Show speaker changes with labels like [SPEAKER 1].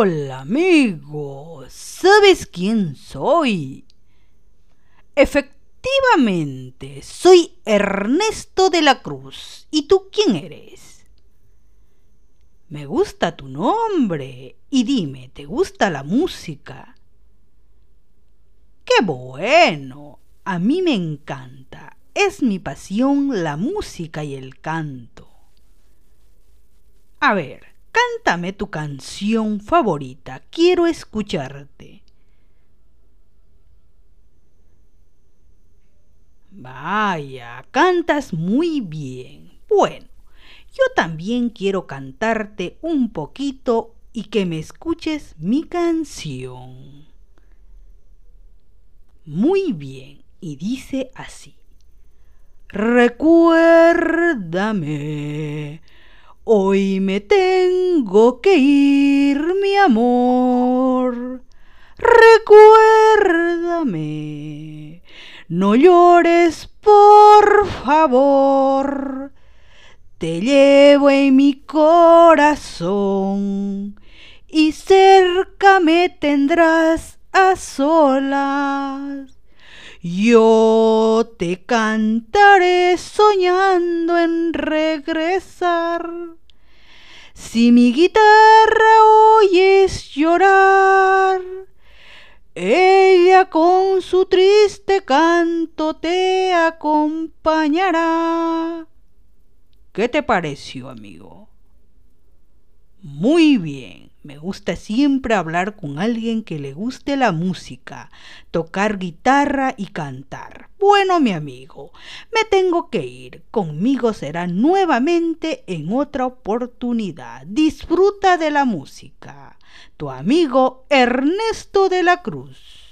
[SPEAKER 1] Hola amigo, ¿sabes quién soy? Efectivamente, soy Ernesto de la Cruz. ¿Y tú quién eres? Me gusta tu nombre. Y dime, ¿te gusta la música? ¡Qué bueno! A mí me encanta. Es mi pasión la música y el canto. A ver, Cántame tu canción favorita, quiero escucharte. Vaya, cantas muy bien. Bueno, yo también quiero cantarte un poquito y que me escuches mi canción. Muy bien, y dice así. Recuérdame Hoy me tengo que ir, mi amor. Recuérdame. No llores, por favor. Te llevo en mi corazón y cerca me tendrás a solas. Yo te cantaré soñando en regresar. Si mi guitarra oyes llorar, ella con su triste canto te acompañará. ¿Qué te pareció, amigo? Muy bien. Me gusta siempre hablar con alguien que le guste la música, tocar guitarra y cantar. Bueno, mi amigo, me tengo que ir. Conmigo será nuevamente en otra oportunidad. Disfruta de la música. Tu amigo Ernesto de la Cruz.